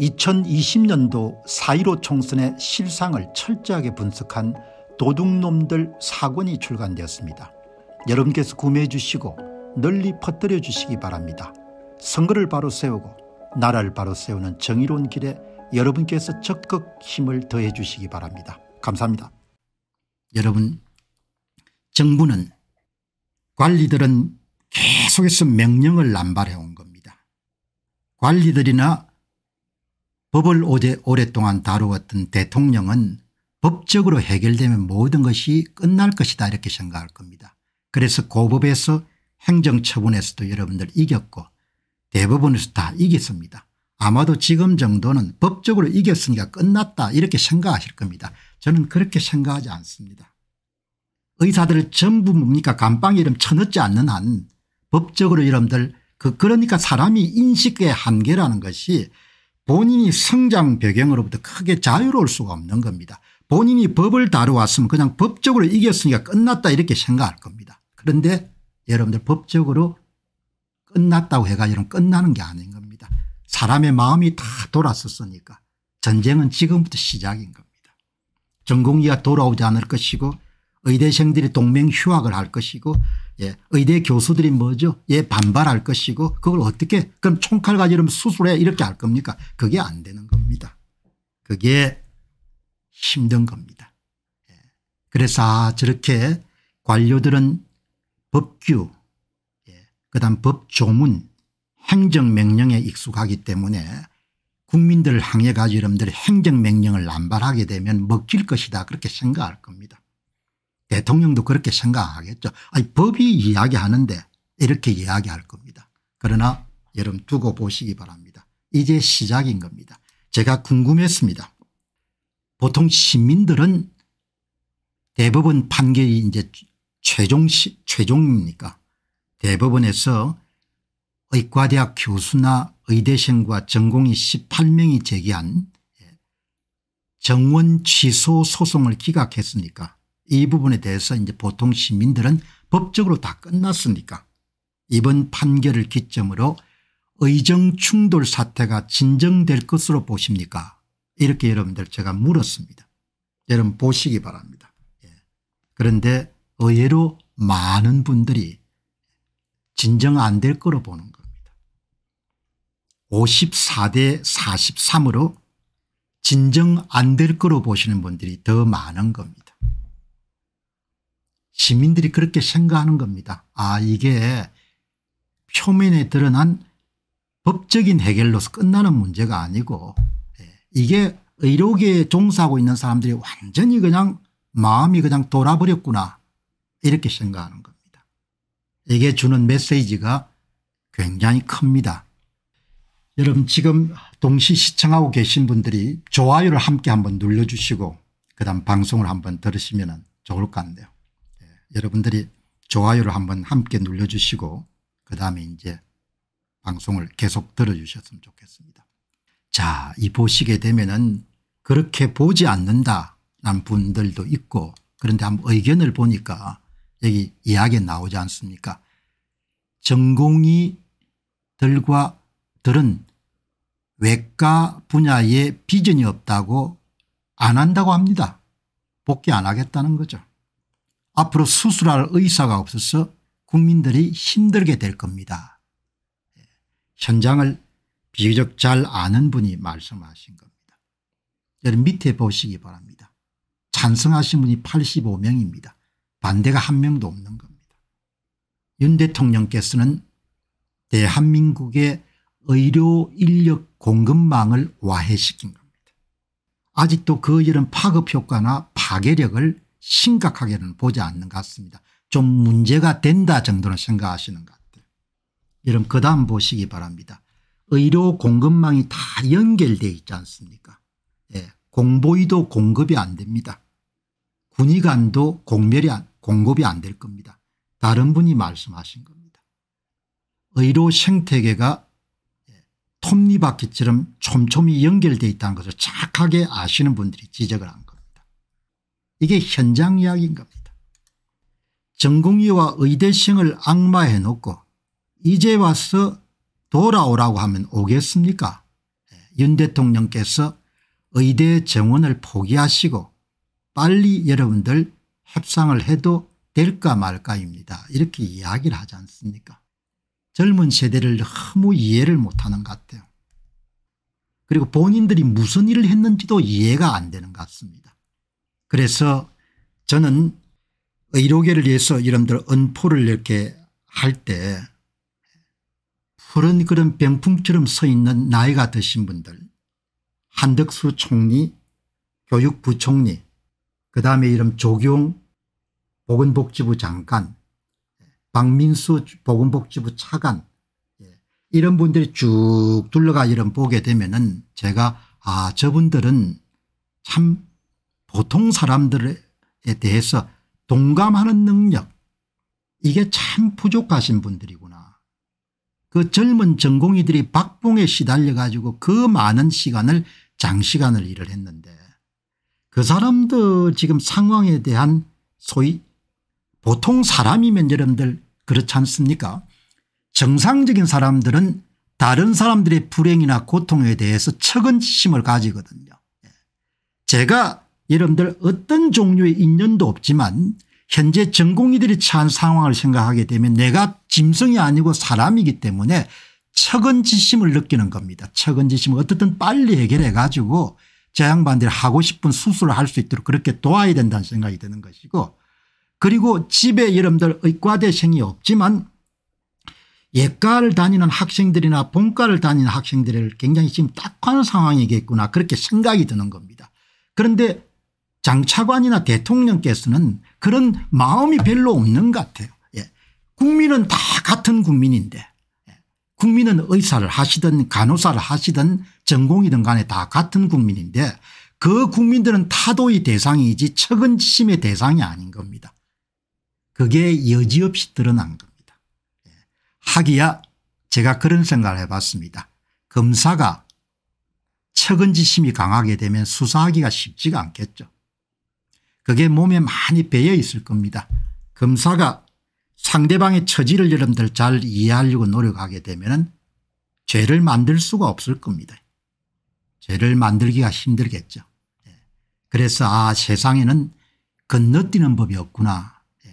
2020년도 4.15 총선의 실상을 철저하게 분석한 도둑놈들 사권이 출간되었습니다. 여러분께서 구매해 주시고 널리 퍼뜨려 주시기 바랍니다. 선거를 바로 세우고 나라를 바로 세우는 정의로운 길에 여러분께서 적극 힘을 더해 주시기 바랍니다. 감사합니다. 여러분 정부는 관리들은 계속해서 명령을 남발해 온 겁니다. 관리들이나 법을 오랫동안 다루었던 대통령은 법적으로 해결되면 모든 것이 끝날 것이다 이렇게 생각할 겁니다. 그래서 고법에서 행정처분에서도 여러분들 이겼고 대법원에서 다 이겼습니다. 아마도 지금 정도는 법적으로 이겼으니까 끝났다 이렇게 생각하실 겁니다. 저는 그렇게 생각하지 않습니다. 의사들을 전부 뭡니까 감방 이름 쳐넣지 않는 한 법적으로 여러분들 그 그러니까 사람이 인식의 한계라는 것이 본인이 성장 배경으로부터 크게 자유로울 수가 없는 겁니다. 본인이 법을 다루왔으면 그냥 법적으로 이겼으니까 끝났다 이렇게 생각할 겁니다. 그런데 여러분들 법적으로 끝났다고 해가지고 끝나는 게 아닌 겁니다. 사람의 마음이 다 돌았었으니까 전쟁은 지금부터 시작인 겁니다. 전공의가 돌아오지 않을 것이고 의대생들이 동맹 휴학을 할 것이고 예, 의대 교수들이 뭐죠? 예, 반발할 것이고 그걸 어떻게 그럼 총칼 가지면 수술해 이렇게 할 겁니까? 그게 안 되는 겁니다. 그게 힘든 겁니다. 예. 그래서 아, 저렇게 관료들은 법규, 예, 그다음 법조문, 행정명령에 익숙하기 때문에 국민들을 향해 가지고 여러분들이 행정명령을 남발하게 되면 먹힐 것이다 그렇게 생각할 겁니다. 대통령도 그렇게 생각하겠죠. 아니 법이 이야기하는데 이렇게 이야기할 겁니다. 그러나 여러분 두고 보시기 바랍니다. 이제 시작인 겁니다. 제가 궁금했습니다. 보통 시민들은 대법원 판결이 이제 최종 시, 최종이니까 대법원에서 의과대학 교수나 의대생과 전공이 18명이 제기한 예, 정원 취소 소송을 기각했으니까 이 부분에 대해서 이제 보통 시민들은 법적으로 다 끝났으니까 이번 판결을 기점으로 의정 충돌 사태가 진정될 것으로 보십니까 이렇게 여러분들 제가 물었습니다. 여러분 보시기 바랍니다. 예. 그런데 의외로 많은 분들이 진정 안 될 거로 보는 겁니다. 54대 43으로 진정 안 될 거로 보시는 분들이 더 많은 겁니다. 시민들이 그렇게 생각하는 겁니다. 아 이게 표면에 드러난 법적인 해결로서 끝나는 문제가 아니고 예, 이게 의료계에 종사하고 있는 사람들이 완전히 그냥 마음이 그냥 돌아버렸구나 이렇게 생각하는 겁니다. 이게 주는 메시지가 굉장히 큽니다. 여러분 지금 동시 시청하고 계신 분들이 좋아요를 함께 한번 눌러주시고 그다음 방송을 한번 들으시면 좋을 것 같네요. 여러분들이 좋아요를 한번 함께 눌러주시고 그 다음에 이제 방송을 계속 들어주셨으면 좋겠습니다. 자, 이 보시게 되면은 그렇게 보지 않는다라는 분들도 있고 그런데 한번 의견을 보니까 여기 이야기 나오지 않습니까? 전공의들과 들은 외과 분야에 비전이 없다고 안 한다고 합니다. 복귀 안 하겠다는 거죠. 앞으로 수술할 의사가 없어서 국민들이 힘들게 될 겁니다. 현장을 비교적 잘 아는 분이 말씀하신 겁니다. 여러분 밑에 보시기 바랍니다. 찬성하신 분이 85명입니다. 반대가 한 명도 없는 겁니다. 윤 대통령께서는 대한민국의 의료 인력 공급망을 와해시킨 겁니다. 아직도 그 이런 파급 효과나 파괴력을 심각하게는 보지 않는 것 같습니다. 좀 문제가 된다 정도는 생각하시는 것 같아요. 여러분 그 다음 보시기 바랍니다. 의료 공급망이 다 연결되어 있지 않습니까 예, 공보위도 공급이 안 됩니다. 군의관도 공멸이 안, 공급이 안 될 겁니다. 다른 분이 말씀하신 겁니다. 의료 생태계가 예, 톱니바퀴처럼 촘촘히 연결되어 있다는 것을 착하게 아시는 분들이 지적을 합니다. 이게 현장 이야기인 겁니다. 전공의와 의대생을 악마해 놓고 이제 와서 돌아오라고 하면 오겠습니까 예, 윤 대통령께서 의대 정원을 포기하시고 빨리 여러분들 협상을 해도 될까 말까입니다. 이렇게 이야기를 하지 않습니까 젊은 세대를 너무 이해를 못하는 것 같아요. 그리고 본인들이 무슨 일을 했는지도 이해가 안 되는 것 같습니다. 그래서 저는 의료계를 위해서 여러분들 은포를 이렇게 할 때 푸른 그런 병풍처럼 서 있는 나이가 드신 분들 한덕수 총리 교육부총리 그다음에 이름 조경 보건복지부 장관 박민수 보건복지부 차관 예, 이런 분들이 쭉 둘러가 이런 보게 되면은 제가 아 저분들은 참 보통 사람들에 대해서 동감하는 능력 이게 참 부족하신 분들이구나. 그 젊은 전공이들이 박봉에 시달려 가지고 그 많은 시간을 장시간을 일을 했는데 그 사람들 지금 상황에 대한 소위 보통 사람이면 여러분들 그렇지 않습니까 정상적인 사람들은 다른 사람들의 불행이나 고통에 대해서 측은심을 가지거든요. 예. 제가 여러분들 어떤 종류의 인연도 없지만 현재 전공의들이 처한 상황을 생각하게 되면 내가 짐승이 아니고 사람이기 때문에 척은지심을 느끼는 겁니다. 척은지심을 어떻든 빨리 해결해 가지고 저 양반들이 하고 싶은 수술을 할 수 있도록 그렇게 도와야 된다는 생각이 드는 것이고 그리고 집에 여러분들 의과대생이 없지만 예과를 다니는 학생들이나 본과를 다니는 학생들을 굉장히 지금 딱한 상황이겠구나 그렇게 생각이 드는 겁니다. 그런데 장차관이나 대통령께서는 그런 마음이 별로 없는 것 같아요. 예. 국민은 다 같은 국민인데 예. 국민은 의사를 하시든 간호사를 하시든 전공이든 간에 다 같은 국민인데 그 국민들은 타도의 대상이지 측은심의 대상이 아닌 겁니다. 그게 여지없이 드러난 겁니다. 예. 하기야 제가 그런 생각을 해봤습니다. 검사가 측은지심이 강하게 되면 수사하기가 쉽지가 않겠죠. 그게 몸에 많이 배어 있을 겁니다. 검사가 상대방의 처지를 여러분들 잘 이해하려고 노력하게 되면 죄를 만들 수가 없을 겁니다. 죄를 만들기가 힘들겠죠. 예. 그래서 아 세상에는 건너뛰는 법이 없구나. 예.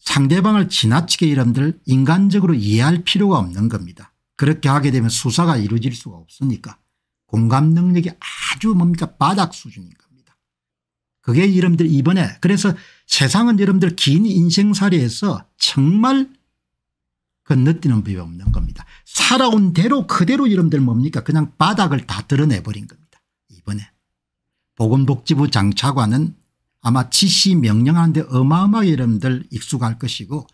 상대방을 지나치게 여러분들 인간적으로 이해할 필요가 없는 겁니다. 그렇게 하게 되면 수사가 이루어질 수가 없으니까 공감 능력이 아주 뭡니까 바닥 수준인 겁니다. 그게 여러분들 이번에 그래서 세상은 여러분들 긴 인생살이에서 정말 건너뛰는 그 법이 없는 겁니다. 살아온 대로 그대로 여러분들 뭡니까 그냥 바닥을 다 드러내버린 겁니다. 이번에 보건복지부 장차관은 아마 지시 명령하는데 어마어마하게 여러분들 익숙할 것이고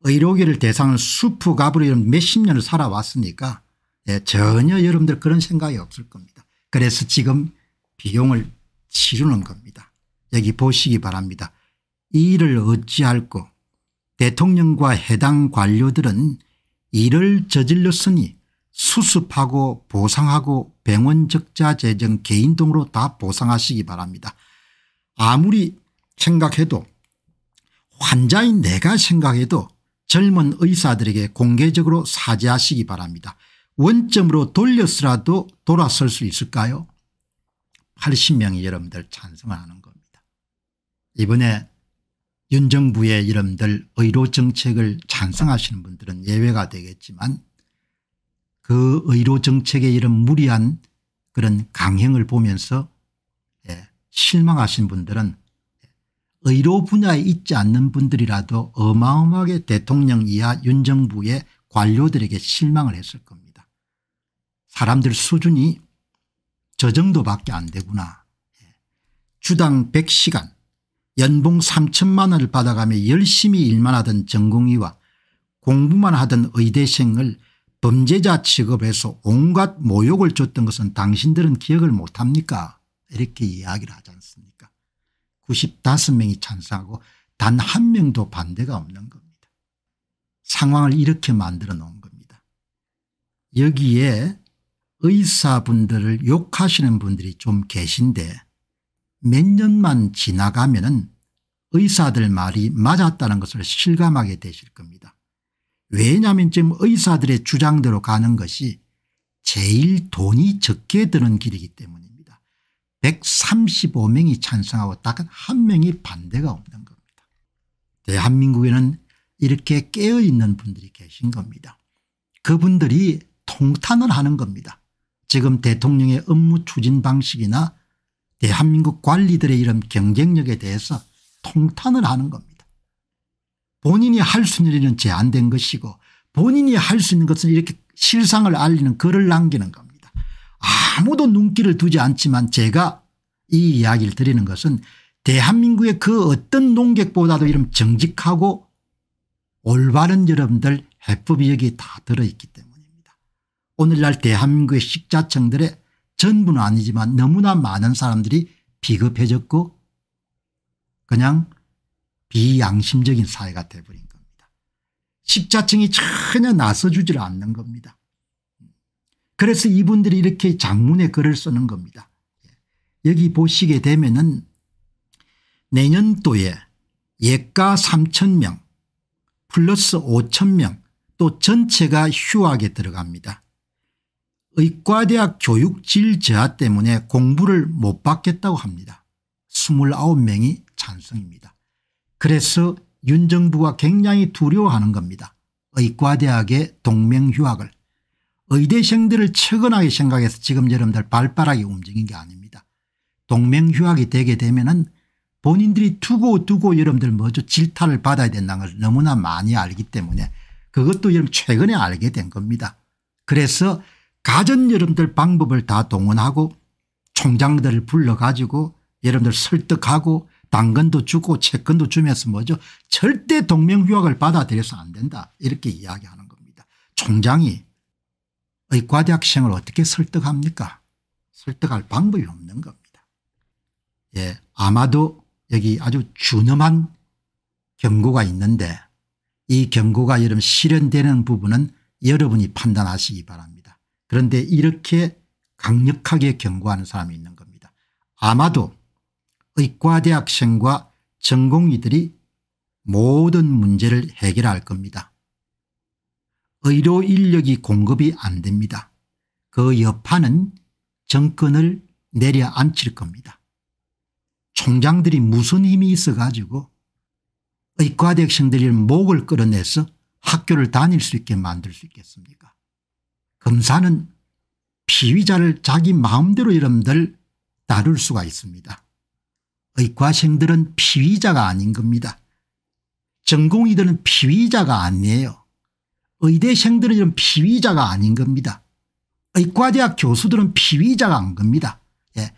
의료계를 대상으로 수프갑으로 몇십 년을 살아왔으니까 예, 전혀 여러분들 그런 생각이 없을 겁니다. 그래서 지금 비용을 치르는 겁니다. 여기 보시기 바랍니다. 이 일을 어찌할꼬 대통령과 해당 관료들은 이를 저질렀으니 수습하고 보상하고 병원적자 재정 개인 등으로 다 보상하시기 바랍니다. 아무리 생각해도 환자인 내가 생각해도 젊은 의사들에게 공개적으로 사죄하시기 바랍니다. 원점으로 돌렸으라도 돌아설 수 있을까요? 80명이 여러분들 찬성하는 겁니다. 이번에 윤 정부의 이름들 의료 정책을 찬성하시는 분들은 예외가 되겠지만 그 의료 정책의 이런 무리한 그런 강행을 보면서 예, 실망하신 분들은 의료 분야에 있지 않는 분들이라도 어마어마하게 대통령 이하 윤 정부의 관료들에게 실망을 했을 겁니다. 사람들 수준이 저 정도밖에 안 되구나. 예. 주당 100시간 연봉 3천만 원을 받아가며 열심히 일만 하던 전공의와 공부만 하던 의대생을 범죄자 취급해서 온갖 모욕을 줬던 것은 당신들은 기억을 못합니까 이렇게 이야기를 하지 않습니까 95명이 찬성하고 단 한 명도 반대가 없는 겁니다. 상황을 이렇게 만들어 놓은 겁니다. 여기에 의사분들을 욕하시는 분들이 좀 계신데 몇 년만 지나가면 의사들 말이 맞았다는 것을 실감하게 되실 겁니다. 왜냐하면 지금 의사들의 주장대로 가는 것이 제일 돈이 적게 드는 길이기 때문입니다. 135명이 찬성하고 딱 한 명이 반대가 없는 겁니다. 대한민국에는 이렇게 깨어있는 분들이 계신 겁니다. 그분들이 통탄을 하는 겁니다. 지금 대통령의 업무 추진 방식이나 대한민국 관리들의 이런 경쟁력에 대해서 통탄을 하는 겁니다. 본인이 할 수 있는 일은 제한된 것이고 본인이 할 수 있는 것은 이렇게 실상을 알리는 글을 남기는 겁니다. 아무도 눈길을 두지 않지만 제가 이 이야기를 드리는 것은 대한민국의 그 어떤 농객보다도 이런 정직하고 올바른 여러분들 해법이 여기 다 들어있기 때문입니다. 오늘날 대한민국의 식자층들의 전부는 아니지만 너무나 많은 사람들이 비겁해졌고 그냥 비양심적인 사회가 돼버린 겁니다. 식자층이 전혀 나서주질 않는 겁니다. 그래서 이분들이 이렇게 장문의 글을 쓰는 겁니다. 여기 보시게 되면은 내년도에 예가 3천명 플러스 5천명 또 전체가 휴학에 들어갑니다. 의과대학 교육질 저하 때문에 공부를 못 받겠다고 합니다. 29명이 찬성입니다. 그래서 윤 정부가 굉장히 두려워하는 겁니다. 의과대학의 동맹휴학을 의대생들을 처근하게 생각해서 지금 여러분들 발빠르게 움직인 게 아닙니다. 동맹휴학이 되게 되면 은 본인들이 두고두고 두고 여러분들 먼저 질타를 받아야 된다는 걸 너무나 많이 알기 때문에 그것도 여러분 최근에 알게 된 겁니다. 그래서 가전 여러분들 방법을 다 동원하고 총장들을 불러가지고 여러분들 설득하고 당근도 주고 채권도 주면서 뭐죠 절대 동맹휴학을 받아들여서 안 된다 이렇게 이야기하는 겁니다. 총장이 의과대학생을 어떻게 설득합니까 설득할 방법이 없는 겁니다. 예 아마도 여기 아주 준엄한 경고가 있는데 이 경고가 여러분 실현되는 부분은 여러분이 판단하시기 바랍니다. 그런데 이렇게 강력하게 경고하는 사람이 있는 겁니다. 아마도 의과대학생과 전공의들이 모든 문제를 해결할 겁니다. 의료 인력이 공급이 안 됩니다. 그 여파는 정권을 내려앉힐 겁니다. 총장들이 무슨 힘이 있어 가지고 의과대학생들이 목을 끌어내서 학교를 다닐 수 있게 만들 수 있겠습니까 검사는 피의자를 자기 마음대로 이름들 다룰 수가 있습니다. 의과생들은 피의자가 아닌 겁니다. 전공의들은 피의자가 아니에요. 의대생들은 피의자가 아닌 겁니다. 의과대학 교수들은 피의자가 안 겁니다. 예.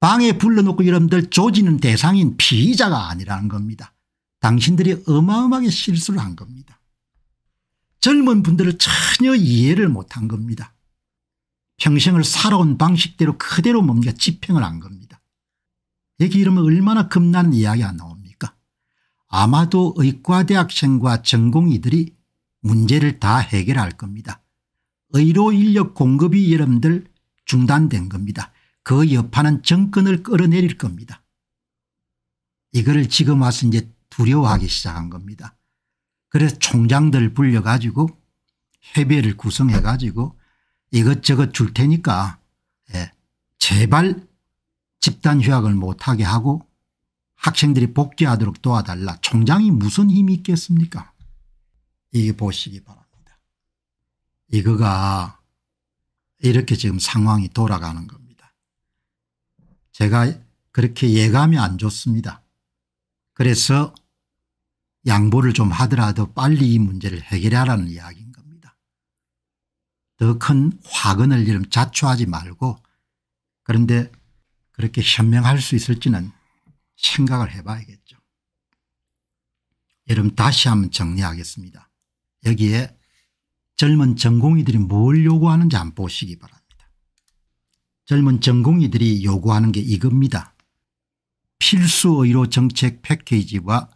방에 불러놓고 이름들 조지는 대상인 피의자가 아니라는 겁니다. 당신들이 어마어마하게 실수를 한 겁니다. 젊은 분들을 전혀 이해를 못한 겁니다. 평생을 살아온 방식대로 그대로 뭡니까 집행을 한 겁니다. 여기 이러면 얼마나 겁난 이야기가 나옵니까 아마도 의과대학생과 전공의들이 문제를 다 해결할 겁니다. 의료 인력 공급이 여러분들 중단된 겁니다. 그 여파는 정권을 끌어내릴 겁니다. 이거를 지금 와서 이제 두려워하기 시작한 겁니다. 그래서 총장들 불려가지고 회비를 구성해 가지고 이것저것 줄 테니까 예. 제발 집단 휴학을 못하게 하고 학생들이 복귀하도록 도와달라. 총장이 무슨 힘이 있겠습니까? 이게 보시기 바랍니다. 이거가 이렇게 지금 상황이 돌아가는 겁니다. 제가 그렇게 예감이 안 좋습니다. 그래서 양보를 좀 하더라도 빨리 이 문제를 해결하라는 이야기인 겁니다. 더 큰 화근을 이름 자초하지 말고 그런데 그렇게 현명할 수 있을지는 생각을 해봐야겠죠. 여러분 다시 한번 정리하겠습니다. 여기에 젊은 전공의들이 뭘 요구하는지 안 보시기 바랍니다. 젊은 전공의들이 요구하는 게 이겁니다. 필수의료 정책 패키지와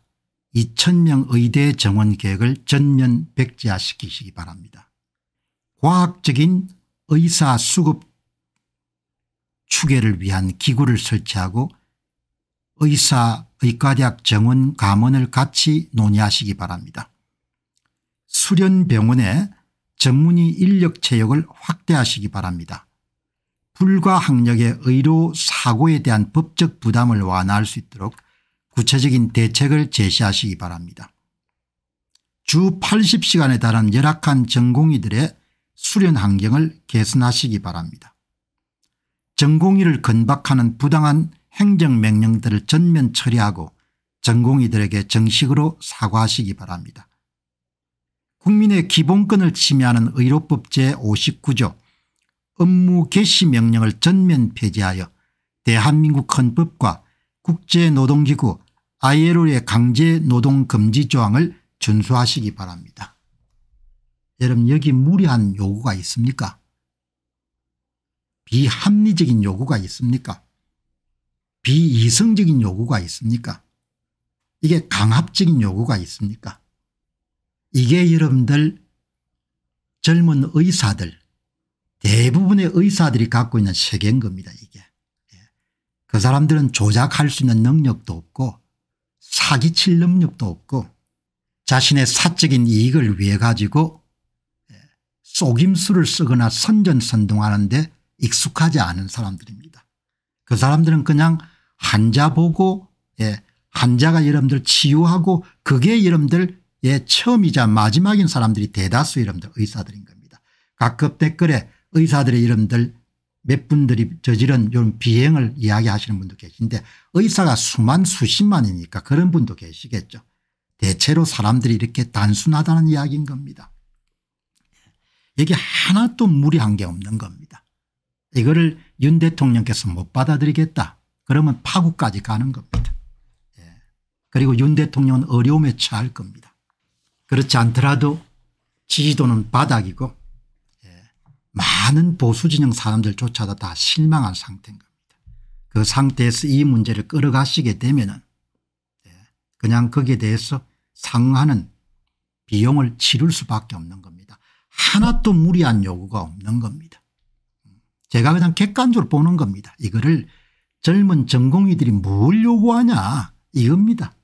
2,000명 의대 정원 계획을 전면 백지화시키시기 바랍니다. 과학적인 의사 수급 추계를 위한 기구를 설치하고 의사 의과대학 정원 감원을 같이 논의하시기 바랍니다. 수련병원의 전문의 인력 채용을 확대하시기 바랍니다. 불과 학력의 의료 사고에 대한 법적 부담을 완화할 수 있도록 구체적인 대책을 제시하시기 바랍니다. 주 80시간에 달한 열악한 전공의들의 수련 환경을 개선하시기 바랍니다. 전공의를 건박하는 부당한 행정명령들을 전면 처리하고 전공의들에게 정식으로 사과하시기 바랍니다. 국민의 기본권을 침해하는 의료법 제59조 업무 개시 명령을 전면 폐지하여 대한민국 헌법과 국제노동기구 ILO의 강제 노동 금지 조항을 준수하시기 바랍니다. 여러분 여기 무리한 요구가 있습니까? 비합리적인 요구가 있습니까? 비이성적인 요구가 있습니까? 이게 강압적인 요구가 있습니까? 이게 여러분들 젊은 의사들 대부분의 의사들이 갖고 있는 세계인 겁니다 이게. 그 사람들은 조작할 수 있는 능력도 없고 사기칠 능력도 없고 자신의 사적인 이익을 위해 가지고 예, 속임수를 쓰거나 선전선동하는데 익숙하지 않은 사람들입니다. 그 사람들은 그냥 환자 보고 예, 환자가 여러분들 치유하고 그게 여러분들 예, 처음이자 마지막인 사람들이 대다수 여러분들 의사들인 겁니다. 가끔 댓글에 의사들의 여러분들 몇 분들이 저지른 이런 비행을 이야기하시는 분도 계신데 의사가 수만 수십만이니까 그런 분도 계시겠죠. 대체로 사람들이 이렇게 단순하다는 이야기인 겁니다. 여기 하나도 무리한 게 없는 겁니다. 이거를 윤 대통령께서 못 받아들이겠다. 그러면 파국까지 가는 겁니다. 예. 그리고 윤 대통령은 어려움에 처할 겁니다. 그렇지 않더라도 지지도는 바닥이고 많은 보수진영 사람들조차도 다 실망한 상태인 겁니다. 그 상태에서 이 문제를 끌어가시게 되면 예, 그냥 거기에 대해서 상응하는 비용을 치를 수밖에 없는 겁니다. 하나도 무리한 요구가 없는 겁니다. 제가 그냥 객관적으로 보는 겁니다. 이거를 젊은 전공의들이 뭘 요구하냐 이겁니다.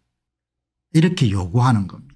이렇게 요구하는 겁니다.